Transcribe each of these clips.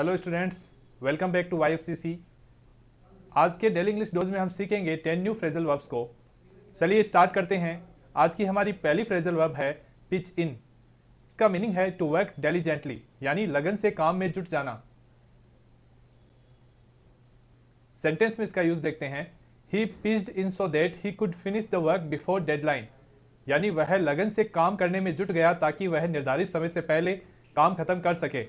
hello students welcome back to Y आज के daily English dose में हम सीखेंगे टेन न्यू फ्रेजल वर्ब्स को चलिए स्टार्ट करते हैं आज की हमारी पहली फ्रेजल वर्ब है पिच इन इसका मीनिंग है टू वर्क डेलीजेंटली यानी लगन से काम में जुट जाना सेंटेंस में इसका यूज देखते हैं he pitched in so that he could finish the work before deadline यानी वह लगन से काम करने में जुट गया ताकि वह निर्धारित समय से पहले काम खत्म कर सके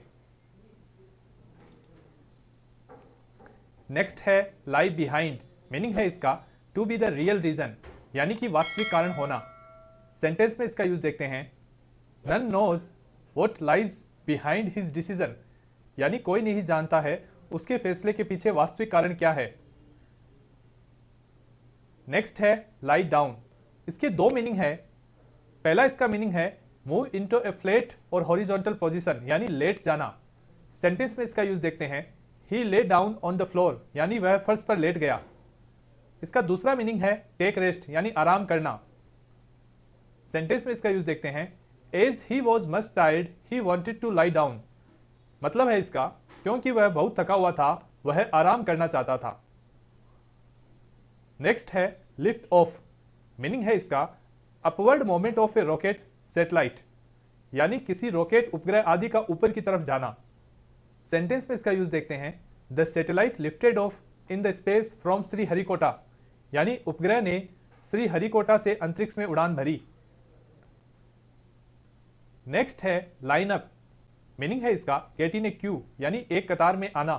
नेक्स्ट है लाइव बिहाइंड मीनिंग है इसका to be the real reason यानी कि वास्तविक कारण होना सेंटेंस में इसका यूज देखते हैं none knows what lies behind his decision यानी कोई नहीं जानता है उसके फैसले के पीछे वास्तविक कारण क्या है नेक्स्ट है लाइट डाउन इसके दो मीनिंग है पहला इसका मीनिंग है मूव इनटू ए फ्लेट और हॉरिजॉन्टल पोजीशन यानी लेट जाना सेंटेंस में इसका यूज देखते हैं ही lay down on the floor यानी वह फर्श पर लेट गया इसका दूसरा मीनिंग है टेक रेस्ट यानी आराम करना सेंटेंस में इसका यूज देखते हैं as he was must tired he wanted to lie down मतलब है इसका क्योंकि वह बहुत थका हुआ था वह आराम करना चाहता था नेक्स्ट है लिफ्ट ऑफ मीनिंग है इसका upward moment of a rocket satellite यानी किसी रॉकेट उपग्रह आदि का ऊपर की तरफ जाना सेंटेंस में इसका यूज देखते हैं the satellite lifted off in the space from Sriharikota यानी उपग्रह ने श्री हरिकोटा से अंतरिक्ष में उड़ान भरी नेक्स्ट है लाइनअप मीनिंग है इसका गेट इन ए क्यू यानी एक कतार में आना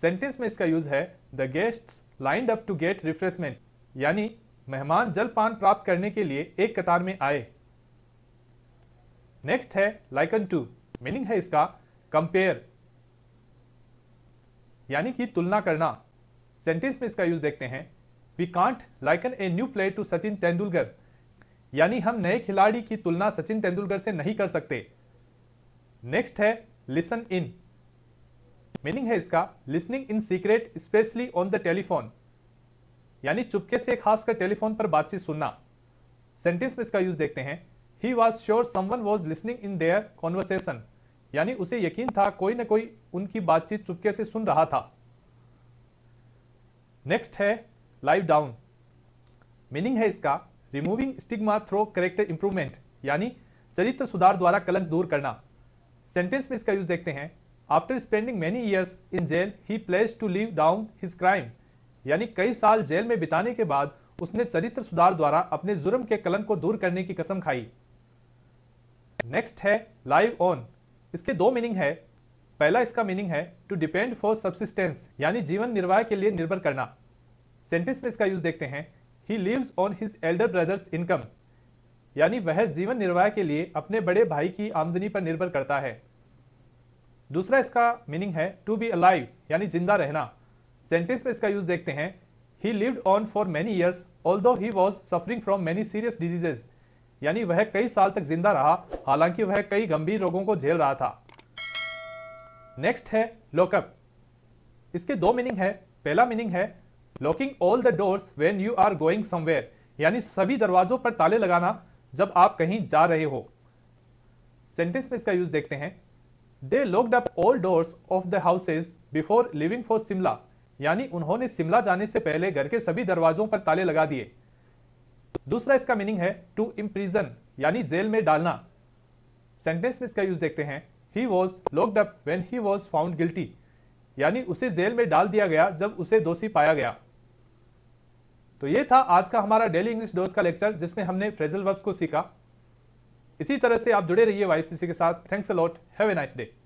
सेंटेंस में इसका यूज है the guest lined up to get refreshment यानी मेहमान जलपान प्राप्त करने के लिए एक कतार में आए नेक्स्ट है लाइकन टू मीनिंग है इसका कंपेयर यानी कि तुलना करना सेंटेंस में इसका यूज देखते हैं we can't liken a new player to Sachin Tendulkar यानी हम नए खिलाड़ी की तुलना सचिन तेंदुलकर से नहीं कर सकते नेक्स्ट है लिसन इन मीनिंग है इसका listening in secret specially on the telephone यानी चुपके से खासकर टेलीफोन पर बातचीत सुनना सेंटेंस में इसका यूज देखते हैं he was sure someone was listening in their conversation यानी उसे यकीन था कोई ना कोई उनकी बातचीत चुपके से सुन रहा था नेक्स्ट है लाइव डाउन मीनिंग है इसका removing stigma through character improvement यानी चरित्र सुधार द्वारा कलंक दूर करना सेंटेंस में इसका यूज देखते हैं after spending many years in jail he place to live down his crime यानी कई साल जेल में बिताने के बाद उसने चरित्र सुधार द्वारा अपने जुर्म के कलंक को दूर करने की कसम खाई नेक्स्ट है लाइव ऑन इसके दो मीनिंग है पहला इसका मीनिंग है टू डिपेंड फॉर सब्सिस्टेंस यानी जीवन निर्वाह के लिए निर्भर करना सेंटेंस में इसका यूज देखते हैं he lives on his elder brother's income यानी वह जीवन निर्वाह के लिए अपने बड़े भाई की आमदनी पर निर्भर करता है दूसरा इसका मीनिंग है टू बी अलाइव यानी जिंदा रहना सेंटेंस में इसका यूज देखते हैं he lived on for many years although he was suffering from many serious diseases यानी वह कई साल तक जिंदा रहा हालांकि वह कई गंभीर रोगों को झेल रहा था नेक्स्ट है लॉकअप इसके दो मीनिंग है पहला मीनिंग है locking all the doors when you are going somewhere यानी सभी दरवाजों पर ताले लगाना जब आप कहीं जा रहे हो सेंटेंस में इसका यूज देखते हैं they locked up all doors of the houses before living for Shimla यानी उन्होंने शिमला जाने से पहले घर के सभी दरवाजों पर ताले लगा दिए दूसरा इसका मीनिंग है टू इम्प्रीजन यानी जेल में डालना सेंटेंस में इसका यूज देखते हैं he was locked up when he was found guilty यानी उसे जेल में डाल दिया गया जब उसे दोषी पाया गया तो ये था आज का हमारा डेली इंग्लिश डोज का लेक्चर जिसमें हमने फ्रेजल वर्ब्स को सीखा इसी तरह से आप जुड़े रहिए वाई के साथ thanks a lot have a nice day